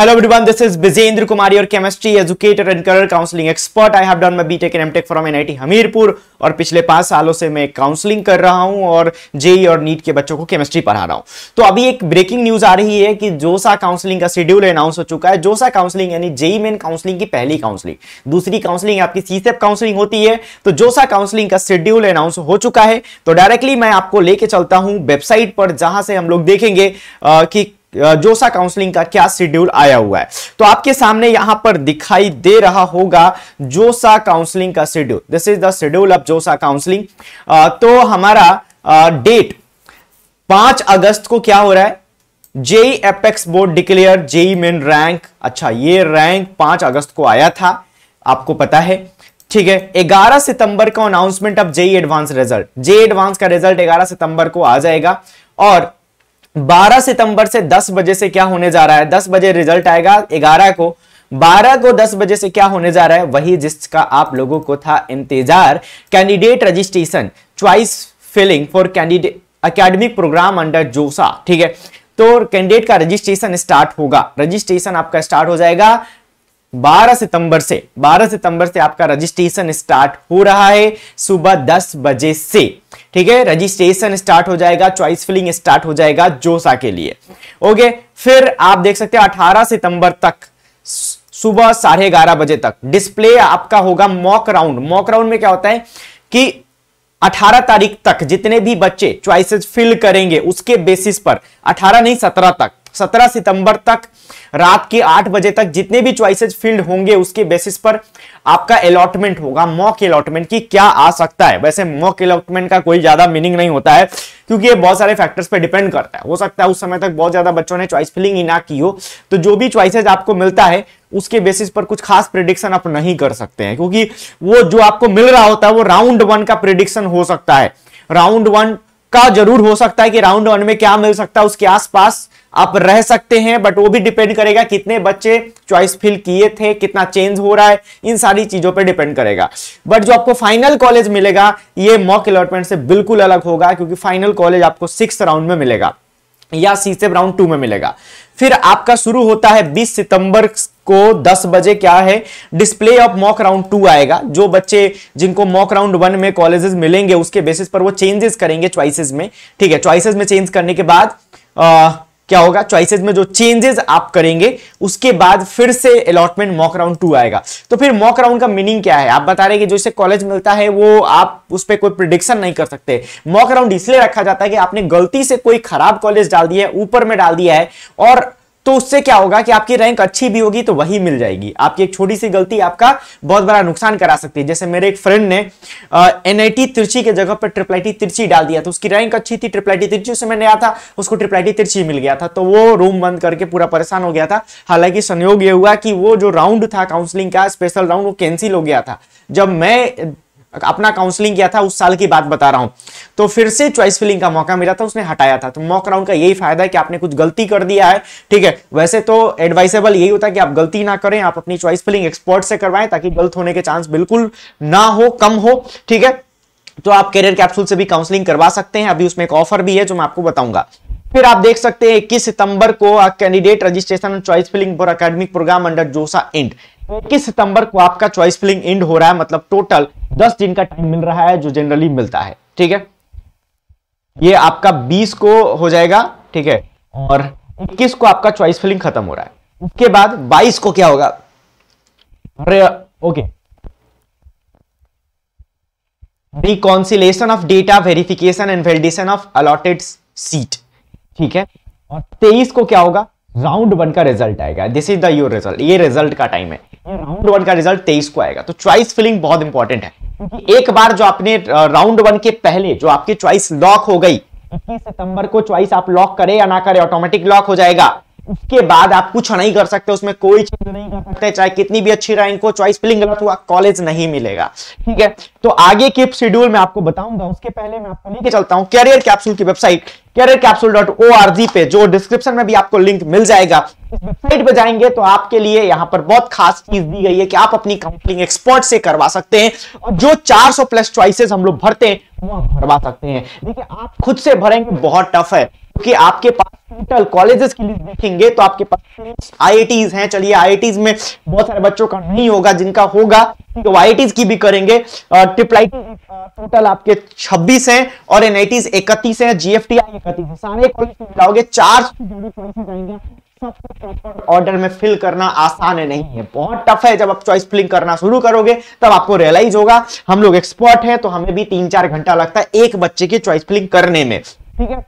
Hello everyone, this is Bizendra Kumar, your chemistry educator and career counseling expert. I have done my BTech and MTech from NIT Hamirpur और पिछले पांच सालों से मैं counselling कर रहा हूं और जेई e और नीट के बच्चों को केमिस्ट्री पढ़ा रहा हूं तो अभी एक ब्रेकिंग न्यूज आ रही है कि जोसा काउंसलिंग का शेड्यूल अनाउंस हो चुका है जोसा काउंसलिंग यानी जेई मेन काउंसलिंग की पहली काउंसलिंग दूसरी काउंसलिंग आपकी सीसेप काउंसलिंग e होती है तो जोसा काउंसलिंग का शेड्यूल अनाउंस हो चुका है तो डायरेक्टली मैं आपको लेके चलता हूँ वेबसाइट पर जहां से हम लोग देखेंगे कि जोसा काउंसलिंग का क्या शेड्यूल आया हुआ है तो आपके सामने यहां पर दिखाई दे रहा होगा जोसा काउंसलिंग का schedule this is the schedule of JoSAA counselling तो हमारा डेट पांच अगस्त को क्या हो रहा है JEE apex board declare JEE main rank अच्छा ये रैंक पांच अगस्त को आया था आपको पता है ठीक है 11 सितंबर का announcement of JEE advance result JEE advance का रिजल्ट 11 सितंबर को आ जाएगा और 12 सितंबर से 10 बजे से क्या होने जा रहा है 10 बजे रिजल्ट आएगा 11 को 12 को 10 बजे से क्या होने जा रहा है वही जिसका आप लोगों को था इंतजार candidate registration choice filling for candidate academic program under JoSAA ठीक है तो कैंडिडेट का रजिस्ट्रेशन स्टार्ट होगा रजिस्ट्रेशन आपका स्टार्ट हो जाएगा 12 सितंबर से 12 सितंबर से आपका रजिस्ट्रेशन स्टार्ट हो रहा है सुबह 10 बजे से ठीक है रजिस्ट्रेशन स्टार्ट हो जाएगा चॉइस फिलिंग स्टार्ट हो जाएगा जोसा के लिए ओके फिर आप देख सकते हैं 18 सितंबर तक सुबह साढ़े ग्यारह बजे तक डिस्प्ले आपका होगा मॉक राउंड मॉक राउंड में क्या होता है कि 18 तारीख तक जितने भी बच्चे च्वाइसेस फिल करेंगे उसके बेसिस पर 18 नहीं 17 तक 17 सितंबर तक रात के 8 बजे तक जितने भी च्वाइसेज फील्ड होंगे उसके बेसिस पर आपका अलॉटमेंट होगा मॉक अलॉटमेंट की क्या आ सकता है वैसे मॉक अलॉटमेंट का कोई ज्यादा मीनिंग नहीं होता है क्योंकि ये बहुत सारे फैक्टर्स पे डिपेंड करता है हो सकता है उस समय तक बहुत ज्यादा बच्चों ने चॉइस फिलिंग ही ना की हो तो जो भी चॉइसेज आपको मिलता है उसके बेसिस पर कुछ खास प्रिडिक्शन आप नहीं कर सकते हैं क्योंकि वो जो आपको मिल रहा होता है वो राउंड वन का प्रिडिक्शन हो सकता है राउंड वन का जरूर हो सकता है कि राउंड वन में क्या मिल सकता है उसके आसपास आप रह सकते हैं बट वो भी डिपेंड करेगा कितने बच्चे चॉइस फिल किए थे कितना चेंज हो रहा है इन सारी चीजों पे डिपेंड करेगा बट जो आपको फाइनल कॉलेज मिलेगा ये मॉक अलॉटमेंट से बिल्कुल अलग होगा क्योंकि फाइनल कॉलेज आपको सिक्स राउंड में मिलेगा या सीसेप राउंड टू में मिलेगा फिर आपका शुरू होता है 20 सितंबर को 10 बजे क्या है display of mock round two आएगा जो बच्चे जिनको मॉक राउंड वन में कॉलेजेस मिलेंगे उसके बेसिस पर वो चेंजेस करेंगे चॉइसेस में ठीक है चॉइसेस में चेंज करने के बाद आ, क्या होगा चॉइसेस में जो चेंजेस आप करेंगे उसके बाद फिर से अलॉटमेंट मॉक राउंड टू आएगा तो फिर मॉक राउंड का मीनिंग क्या है आप बता रहे हैं कि जो इसे कॉलेज मिलता है वो आप उस पर कोई प्रिडिक्शन नहीं कर सकते मॉक राउंड इसलिए रखा जाता है कि आपने गलती से कोई खराब कॉलेज डाल दिया है ऊपर में डाल दिया है और तो उससे क्या होगा कि आपकी रैंक अच्छी भी होगी तो वही मिल जाएगी आपकी एक छोटी सी गलती आपका बहुत बड़ा नुकसान करा सकती है जैसे मेरे एक फ्रेंड ने एन तिरछी के जगह पर ट्रिपलाइटी तिरछी डाल दिया तो उसकी रैंक अच्छी थी ट्रिपलाइटी तिरछी से मैंने आया था उसको ट्रिपलाइटी तिरछी मिल गया था तो वो रूम बंद करके पूरा परेशान हो गया था हालांकि संयोग यह हुआ कि वो जो राउंड था काउंसलिंग का स्पेशल राउंड वो कैंसिल हो गया था जब मैं अपना काउंसलिंग किया था उस साल की बात बता रहा हूं तो फिर से चॉइस फिलिंग का मौका मिला था उसने हटाया था तो मॉक राउंड का यही फायदा है कि आपने कुछ गलती कर दिया है ठीक है वैसे तो एडवाइसेबल यही होता है कि आप गलती ना करें आप अपनी चॉइस फिलिंग एक्सपर्ट से करवाएं ताकि गलत होने के चांस बिल्कुल ना हो कम हो ठीक है तो आप कैरियर कैप्सूल से भी काउंसलिंग करवा सकते हैं अभी उसमें एक ऑफर भी है जो मैं आपको बताऊंगा फिर आप देख सकते हैं इक्कीस सितंबर को candidate registration choice filling for academic program under JoSAA end इक्कीस सितंबर को आपका चॉइस फिलिंग एंड हो रहा है मतलब टोटल दस दिन का टाइम मिल रहा है जो जनरली मिलता है ठीक है ये आपका बीस को हो जाएगा ठीक है और इक्कीस को आपका चॉइस फिलिंग खत्म हो रहा है उसके बाद बाईस को क्या होगा अरे okay reconciliation of data verification and validation of allotted seat ठीक है और तेईस को क्या होगा राउंड वन का रिजल्ट आएगा this is the your result ये रिजल्ट का टाइम है राउंड वन का रिजल्ट तेईस को आएगा तो चॉइस फिलिंग बहुत इंपॉर्टेंट है क्योंकि एक बार जो आपने राउंड वन के पहले जो आपकी चॉइस लॉक हो गई इक्कीस सितंबर को चॉइस आप लॉक करे या ना करें ऑटोमेटिक लॉक हो जाएगा उसके बाद आप कुछ नहीं कर सकते उसमें कोई चेंज नहीं कर सकते चाहे कितनी भी अच्छी रैंक हो चॉइस फिलिंग गलत हुआ कॉलेज नहीं मिलेगा ठीक है तो आगे के शेड्यूल में आपको बताऊंगा उसके पहले मैं आपको लेके चलता हूँ कैरियर कैप्सूल की website career capsule dot O R G पे जो डिस्क्रिप्शन में भी आपको लिंक मिल जाएगा इस वेबसाइट पे जाएंगे तो आपके लिए यहाँ पर बहुत खास चीज दी गई है कि आप अपनी काउंसलिंग एक्सपर्ट से करवा सकते हैं और जो 400 प्लस चॉइसेस हम लोग भरते हैं वो भरवा सकते हैं देखिए आप खुद से भरेंगे बहुत टफ है क्योंकि आपके पास टोटल कॉलेजेस की लिस्ट देखेंगे तो आपके पास आई हैं चलिए आई में बहुत सारे बच्चों का नहीं होगा जिनका होगा तो आई की भी करेंगे ट्रिपलाईटी टोटल आपके 26 हैं और एन आई एनआईटीज 31 हैं जीएफटीआई इकतीस है सारे कॉलेज मिलाओगे चार ऑर्डर में फिल करना आसान है नहीं है बहुत टफ है जब आप चॉइस फिलिंग करना शुरू करोगे तब आपको रियलाइज होगा हम लोग एक्सपर्ट हैं तो हमें भी तीन चार घंटा लगता है एक बच्चे की चॉइस फिलिंग करने में ठीक है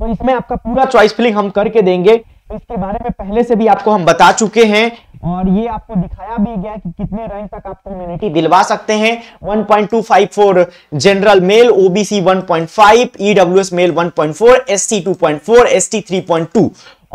तो इसमें आपका पूरा चॉइस फिलिंग हम करके देंगे तो इसके बारे में पहले से भी आपको हम बता चुके हैं और ये आपको दिखाया भी गया कि कितने रैंक तक आप कम्युनिटी दिलवा सकते हैं 1.254 general male OBC 1.5 EWS male 1.4 SC 2.4 ST 3.2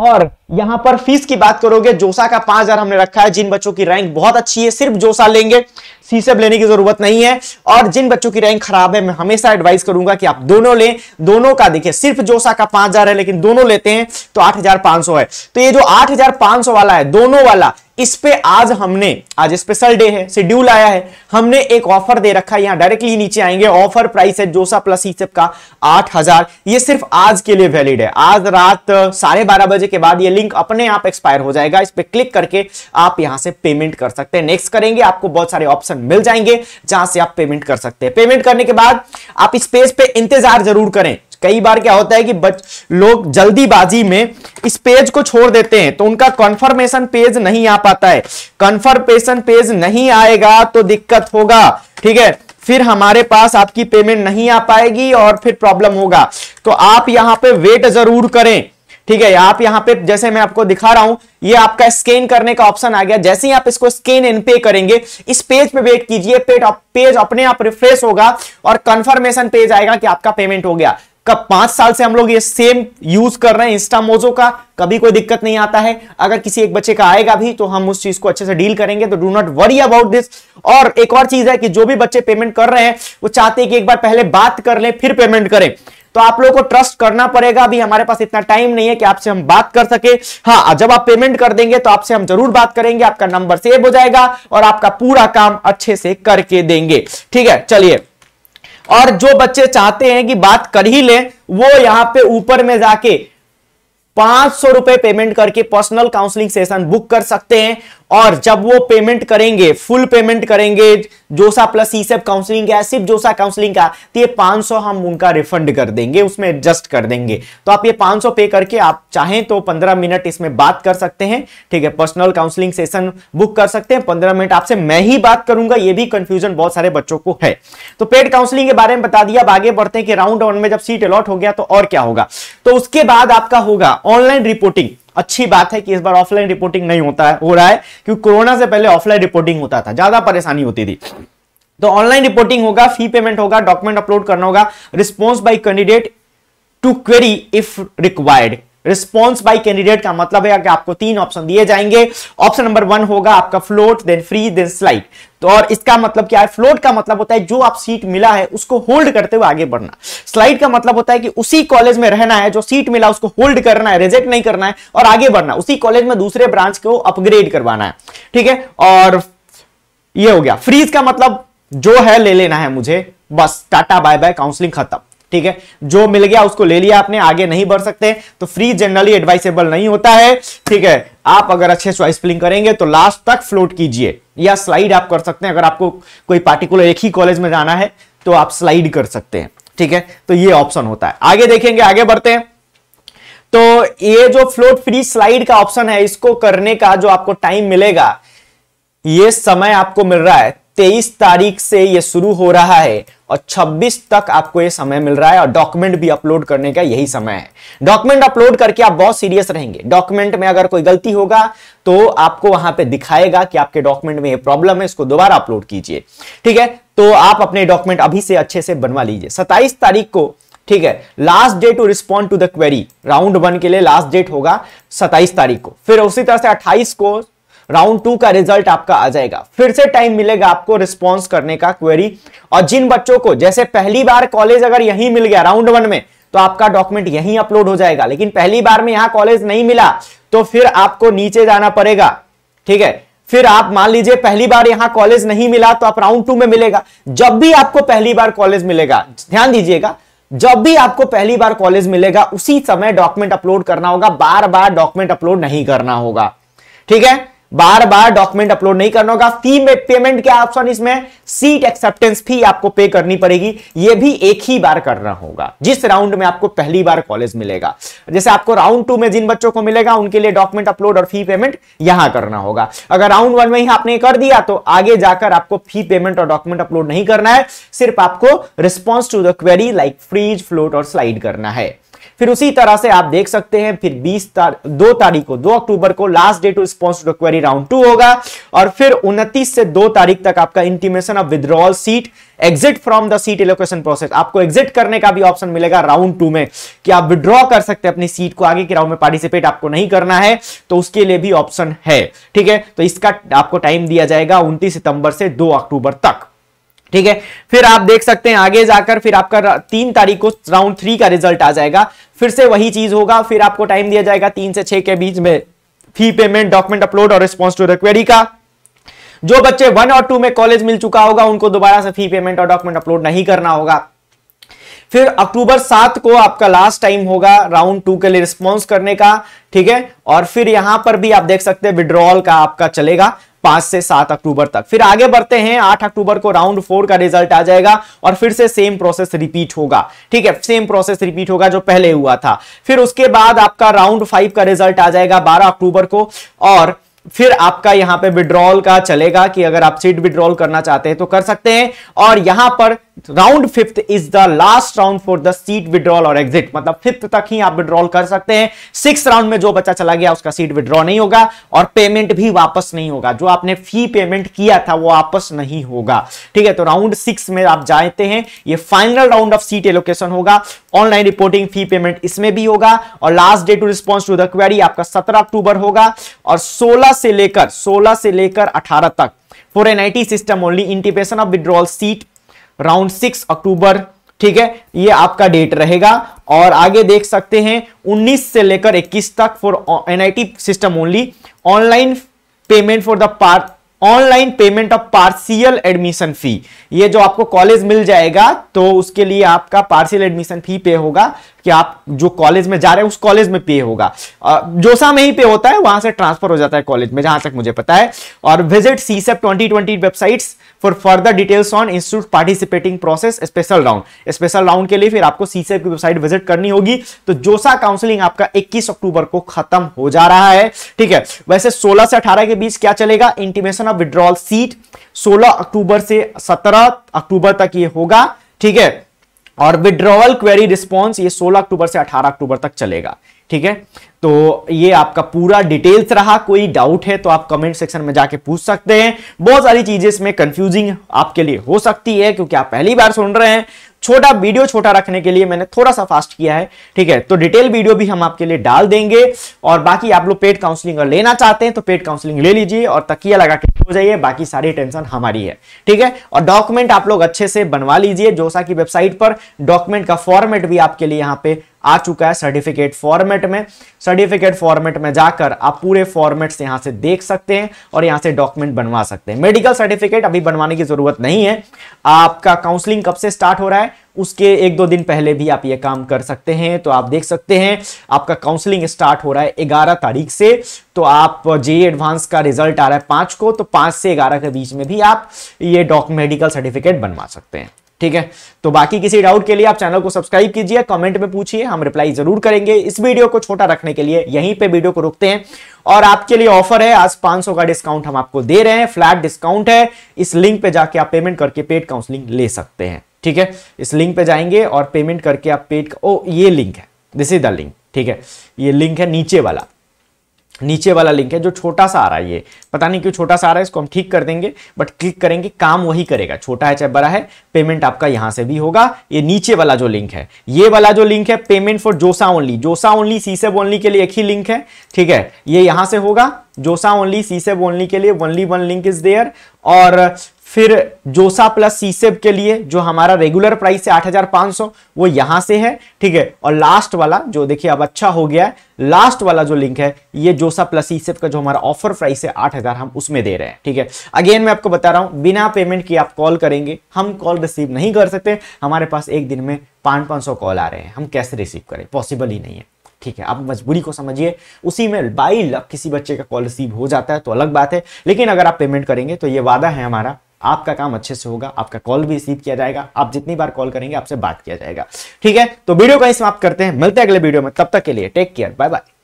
और यहां पर फीस की बात करोगे जोसा का पांच हजार हमने रखा है जिन बच्चों की रैंक बहुत अच्छी है सिर्फ जोसा लेंगे सीसेब लेने की जरूरत नहीं है और जिन बच्चों की रैंक खराब है मैं हमेशा एडवाइस करूंगा कि आप दोनों लें दोनों का देखिए सिर्फ जोसा का पांच हजार है लेकिन दोनों लेते हैं तो आठ हजार पांच सौ है तो ये जो आठ हजार पांच सौ वाला है दोनों वाला इस पे आज हमने आज स्पेशल डे है शेड्यूल आया है हमने एक ऑफर दे रखा है यहां डायरेक्टली नीचे आएंगे ऑफर प्राइस है जोसा प्लस ईसेप का आठ हजार ये सिर्फ आज के लिए वैलिड है आज रात साढ़े बारह बजे के बाद ये लिंक अपने आप एक्सपायर हो जाएगा इस पर क्लिक करके आप यहां से पेमेंट कर सकते हैं नेक्स्ट करेंगे आपको बहुत सारे ऑप्शन मिल जाएंगे जहां से आप पेमेंट कर सकते हैं पेमेंट करने के बाद आप इस पेज पे इंतजार जरूर करें कई बार क्या होता है कि बच लोग जल्दीबाजी में इस पेज को छोड़ देते हैं तो उनका कंफर्मेशन पेज नहीं आ पाता है कंफर्मेशन पेज नहीं आएगा तो दिक्कत होगा ठीक है फिर हमारे पास आपकी पेमेंट नहीं आ पाएगी और फिर प्रॉब्लम होगा तो आप यहां पे वेट जरूर करें ठीक है आप यहां पे जैसे मैं आपको दिखा रहा हूं ये आपका स्कैन करने का ऑप्शन आ गया जैसे ही आप इसको स्कैन इन पे करेंगे इस पेज पे वेट कीजिए पेज अपने आप रिफ्रेश होगा और कंफर्मेशन पेज आएगा कि आपका पेमेंट हो गया कब पांच साल से हम लोग ये सेम यूज कर रहे हैं इंस्टामोजो का कभी कोई दिक्कत नहीं आता है अगर किसी एक बच्चे का आएगा भी तो हम उस चीज को अच्छे से डील करेंगे तो do not worry about this और एक और चीज है कि जो भी बच्चे पेमेंट कर रहे हैं वो चाहते हैं कि एक बार पहले बात कर ले फिर पेमेंट करें तो आप लोगों को ट्रस्ट करना पड़ेगा अभी हमारे पास इतना टाइम नहीं है कि आपसे हम बात कर सके हाँ जब आप पेमेंट कर देंगे तो आपसे हम जरूर बात करेंगे आपका नंबर सेव हो जाएगा और आपका पूरा काम अच्छे से करके देंगे ठीक है चलिए और जो बच्चे चाहते हैं कि बात कर ही लें वो यहां पे ऊपर में जाके पांच सौ रुपए पेमेंट करके पर्सनल काउंसलिंग सेशन बुक कर सकते हैं और जब वो पेमेंट करेंगे फुल पेमेंट करेंगे जोसा प्लस ईसेप काउंसलिंग का सिर्फ जोसा काउंसलिंग का तो ये 500 हम उनका रिफंड कर देंगे उसमें एडजस्ट कर देंगे तो आप ये 500 पे करके आप चाहें तो 15 मिनट इसमें बात कर सकते हैं ठीक है पर्सनल काउंसलिंग सेशन बुक कर सकते हैं पंद्रह मिनट आपसे मैं ही बात करूंगा ये भी कंफ्यूजन बहुत सारे बच्चों को है तो पेड काउंसलिंग के बारे में बता दिया अब आगे बढ़ते हैं कि राउंड वन में जब सीट अलॉट हो गया तो और क्या होगा तो उसके बाद आपका होगा ऑनलाइन रिपोर्टिंग अच्छी बात है कि इस बार ऑफलाइन रिपोर्टिंग नहीं होता है हो रहा है क्योंकि कोरोना से पहले ऑफलाइन रिपोर्टिंग होता था ज्यादा परेशानी होती थी तो ऑनलाइन रिपोर्टिंग होगा फी पेमेंट होगा डॉक्यूमेंट अपलोड करना होगा response by candidate to query if required response by candidate का मतलब है कि आपको तीन ऑप्शन दिए जाएंगे ऑप्शन नंबर वन होगा आपका float then freeze then slide तो और इसका मतलब क्या है फ्लोट का मतलब होता है जो आप सीट मिला है उसको होल्ड करते हुए आगे बढ़ना स्लाइड का मतलब होता है कि उसी कॉलेज में रहना है जो सीट मिला उसको होल्ड करना है रिजेक्ट नहीं करना है और आगे बढ़ना उसी कॉलेज में दूसरे ब्रांच को अपग्रेड करवाना है ठीक है और यह हो गया फ्रीज का मतलब जो है ले लेना है मुझे बस टाटा बाय बाय काउंसलिंग खत्म ठीक है जो मिल गया उसको ले लिया आपने आगे नहीं बढ़ सकते तो फ्री जनरली एडवाइसेबल नहीं होता है ठीक है आप अगर अच्छे चॉइस फिलिंग करेंगे तो लास्ट तक फ्लोट कीजिए या स्लाइड आप कर सकते हैं अगर आपको कोई पार्टिकुलर एक ही कॉलेज में जाना है तो आप स्लाइड कर सकते हैं ठीक है तो ये ऑप्शन होता है आगे देखेंगे आगे बढ़ते हैं तो ये जो फ्लोट फ्री स्लाइड का ऑप्शन है इसको करने का जो आपको टाइम मिलेगा ये समय आपको मिल रहा है तेईस तारीख से ये शुरू हो रहा है और 26 तक आपको ये समय मिल रहा है और डॉक्यूमेंट भी अपलोड करने का यही समय है डॉक्यूमेंट अपलोड करके आप बहुत सीरियस रहेंगे डॉक्यूमेंट में अगर कोई गलती होगा तो आपको वहां पे दिखाएगा कि आपके डॉक्यूमेंट में ये प्रॉब्लम है इसको दोबारा अपलोड कीजिए ठीक है तो आप अपने डॉक्यूमेंट अभी से अच्छे से बनवा लीजिए सत्ताईस तारीख को ठीक है last date to respond to the query round one के लिए लास्ट डेट होगा सत्ताईस तारीख को फिर उसी तरह से अट्ठाईस को राउंड टू का रिजल्ट आपका आ जाएगा फिर से टाइम मिलेगा आपको रिस्पॉन्स करने का क्वेरी और जिन बच्चों को जैसे पहली बार कॉलेज अगर यही मिल गया राउंड वन में तो आपका डॉक्यूमेंट यही अपलोड हो जाएगा लेकिन पहली बार में यहां कॉलेज नहीं मिला तो फिर आपको नीचे जाना पड़ेगा ठीक है फिर आप मान लीजिए पहली बार यहां कॉलेज नहीं मिला तो आप राउंड टू में मिलेगा जब भी आपको पहली बार कॉलेज मिलेगा ध्यान दीजिएगा जब भी आपको पहली बार कॉलेज मिलेगा उसी समय डॉक्यूमेंट अपलोड करना होगा बार बार डॉक्यूमेंट अपलोड नहीं करना होगा ठीक है बार बार डॉक्यूमेंट अपलोड नहीं करना होगा फी में पेमेंट क्या ऑप्शन इसमें सीट एक्सेप्टेंस फी आपको पे करनी पड़ेगी ये भी एक ही बार करना होगा जिस राउंड में आपको पहली बार कॉलेज मिलेगा जैसे आपको राउंड टू में जिन बच्चों को मिलेगा उनके लिए डॉक्यूमेंट अपलोड और फी पेमेंट यहां करना होगा अगर राउंड वन में ही आपने कर दिया तो आगे जाकर आपको फी पेमेंट और डॉक्यूमेंट अपलोड नहीं करना है सिर्फ आपको response to the query like freeze float और स्लाइड करना है फिर उसी तरह से आप देख सकते हैं फिर बीस तार, दो तारीख को दो अक्टूबर को last date to response query round two होगा और फिर उनतीस से दो तारीख तक आपका intimation of withdrawal seat exit from the seat allocation process आपको एग्जिट करने का भी ऑप्शन मिलेगा राउंड टू में कि आप विद्रॉ कर सकते हैं अपनी सीट को आगे के राउंड में पार्टिसिपेट आपको नहीं करना है तो उसके लिए भी ऑप्शन है ठीक है तो इसका आपको टाइम दिया जाएगा उनतीस सितंबर से दो अक्टूबर तक ठीक है फिर आप देख सकते हैं आगे जाकर फिर आपका तीन तारीख को राउंड थ्री का रिजल्ट आ जाएगा फिर से वही चीज होगा फिर आपको टाइम दिया जाएगा तीन से छह के बीच में फी पेमेंट डॉक्यूमेंट अपलोड और रिस्पॉन्स टू रिक्वेरी का जो बच्चे वन और टू में कॉलेज मिल चुका होगा उनको दोबारा से फी पेमेंट और डॉक्यूमेंट अपलोड नहीं करना होगा फिर अक्टूबर सात को आपका लास्ट टाइम होगा राउंड टू के लिए रिस्पॉन्स करने का ठीक है और फिर यहां पर भी आप देख सकते हैं विड्रॉल का आपका चलेगा पांच से सात अक्टूबर तक फिर आगे बढ़ते हैं आठ अक्टूबर को राउंड फोर का रिजल्ट आ जाएगा और फिर से सेम प्रोसेस रिपीट होगा ठीक है सेम प्रोसेस रिपीट होगा जो पहले हुआ था फिर उसके बाद आपका राउंड फाइव का रिजल्ट आ जाएगा बारह अक्टूबर को और फिर आपका यहां पे विड्रॉल का चलेगा कि अगर आप सीट विड्रॉल करना चाहते हैं तो कर सकते हैं और यहां पर round fifth is the last round for the seat withdrawal और एग्जिट मतलब फिफ्थ तक ही आप विड्रॉल कर सकते हैं सिक्स राउंड में जो बच्चा चला गया उसका सीट विड्रॉ नहीं होगा और पेमेंट भी वापस नहीं होगा जो आपने फी पेमेंट किया था वो वापस नहीं होगा ठीक है तो राउंड सिक्स में आप जाते हैं ये final round of seat allocation होगा ऑनलाइन रिपोर्टिंग फी पेमेंट इसमें भी होगा और last day to response to the query आपका सत्रह अक्टूबर होगा और सोलह से लेकर सोलह से लेकर अठारह तक for N I T system only intimation of withdrawal seat round six अक्टूबर ठीक है ये आपका डेट रहेगा और आगे देख सकते हैं 19 से लेकर 21 तक for NIT system only online payment for the part online payment of partial admission fee ये जो आपको कॉलेज मिल जाएगा तो उसके लिए आपका पार्सियल एडमिशन फी पे होगा कि आप जो कॉलेज में जा रहे हैं उस कॉलेज में पे होगा जोसा में ही पे होता है वहां से ट्रांसफर हो जाता है कॉलेज में जहां तक मुझे पता है और विजिट सी सेप twenty twenty websites for further details on institute participating process special round special round के लिए फिर आपको सी e की वेबसाइट विजिट करनी होगी तो जोसा काउंसिलिंग आपका इक्कीस अक्टूबर को खत्म हो जा रहा है ठीक है वैसे सोलह से अठारह के बीच क्या चलेगा इंटीमेशन ऑफ विड्रॉल सीट सोलह अक्टूबर से सत्रह अक्टूबर तक ये होगा ठीक है और विड्रॉवल क्वेरी रिस्पॉन्स ये 16 अक्टूबर से 18 अक्टूबर तक चलेगा ठीक है तो ये आपका पूरा डिटेल्स रहा कोई डाउट है तो आप कमेंट सेक्शन में जाके पूछ सकते हैं बहुत सारी चीजें इसमें कंफ्यूजिंग आपके लिए हो सकती है क्योंकि आप पहली बार सुन रहे हैं छोटा वीडियो छोटा रखने के लिए मैंने थोड़ा सा फास्ट किया है ठीक है तो डिटेल वीडियो भी हम आपके लिए डाल देंगे और बाकी आप लोग पेड काउंसलिंग लेना चाहते हैं तो पेड काउंसलिंग ले लीजिए और तकिया लगा के हो जाइए बाकी सारी टेंशन हमारी है ठीक है और डॉक्यूमेंट आप लोग अच्छे से बनवा लीजिए जोसा की वेबसाइट पर डॉक्यूमेंट का फॉर्मेट भी आपके लिए यहाँ पे आ चुका है सर्टिफिकेट फॉर्मेट में सर्टिफिकेट फॉर्मेट में जाकर आप पूरे फॉर्मेट्स यहां से देख सकते हैं और यहाँ से डॉक्यूमेंट बनवा सकते हैं मेडिकल सर्टिफिकेट अभी बनवाने की जरूरत नहीं है आपका काउंसलिंग कब से स्टार्ट हो रहा है उसके एक दो दिन पहले भी आप ये काम कर सकते हैं तो आप देख सकते हैं आपका काउंसलिंग स्टार्ट हो रहा है ग्यारह तारीख से तो आप जे एडवांस e का रिजल्ट आ रहा है पांच को तो पांच से ग्यारह के बीच में भी आप ये डॉक मेडिकल सर्टिफिकेट बनवा सकते हैं ठीक है तो बाकी किसी डाउट के लिए आप चैनल को सब्सक्राइब कीजिए कमेंट में पूछिए हम रिप्लाई जरूर करेंगे इस वीडियो को छोटा रखने के लिए यहीं पे वीडियो को रोकते हैं और आपके लिए ऑफर है आज 500 का डिस्काउंट हम आपको दे रहे हैं फ्लैट डिस्काउंट है इस लिंक पे जाके आप पेमेंट करके पेड काउंसलिंग ले सकते हैं ठीक है इस लिंक पे जाएंगे और पेमेंट करके आप पेड ओ ये लिंक है दिस इज द लिंक ठीक है ये लिंक है नीचे वाला नीचे वाला लिंक है जो छोटा सा आ रहा है ये पता नहीं क्यों छोटा सा आ रहा है इसको हम ठीक कर देंगे बट क्लिक करेंगे काम वही करेगा छोटा है चाहे बड़ा है पेमेंट आपका यहां से भी होगा ये नीचे वाला जो लिंक है ये वाला जो लिंक है payment for JoSAA only JoSAA only से ओनली के लिए एक ही लिंक है ठीक है ये यहां से होगा जोसा ओनली से ओनली के लिए only one link is there और फिर जोसा प्लस सीसेब के लिए जो हमारा रेगुलर प्राइस है 8500 वो यहां से है ठीक है और लास्ट वाला जो देखिए अब अच्छा हो गया है लास्ट वाला जो लिंक है ये जोसा प्लस सीसेब का जो हमारा ऑफर प्राइस है 8000 हम उसमें दे रहे हैं ठीक है अगेन मैं आपको बता रहा हूं बिना पेमेंट की आप कॉल करेंगे हम कॉल रिसीव नहीं कर सकते हमारे पास एक दिन में पाँच पाँच कॉल आ रहे हैं हम कैसे रिसीव करें पॉसिबल ही नहीं है ठीक है आप मजबूरी को समझिए उसी में बाई लक किसी बच्चे का कॉल रिसीव हो जाता है तो अलग बात है लेकिन अगर आप पेमेंट करेंगे तो ये वादा है हमारा आपका काम अच्छे से होगा आपका कॉल भी रिसीव किया जाएगा आप जितनी बार कॉल करेंगे आपसे बात किया जाएगा ठीक है तो वीडियो का ही समाप्त करते हैं मिलते हैं अगले वीडियो में तब तक के लिए टेक केयर बाय बाय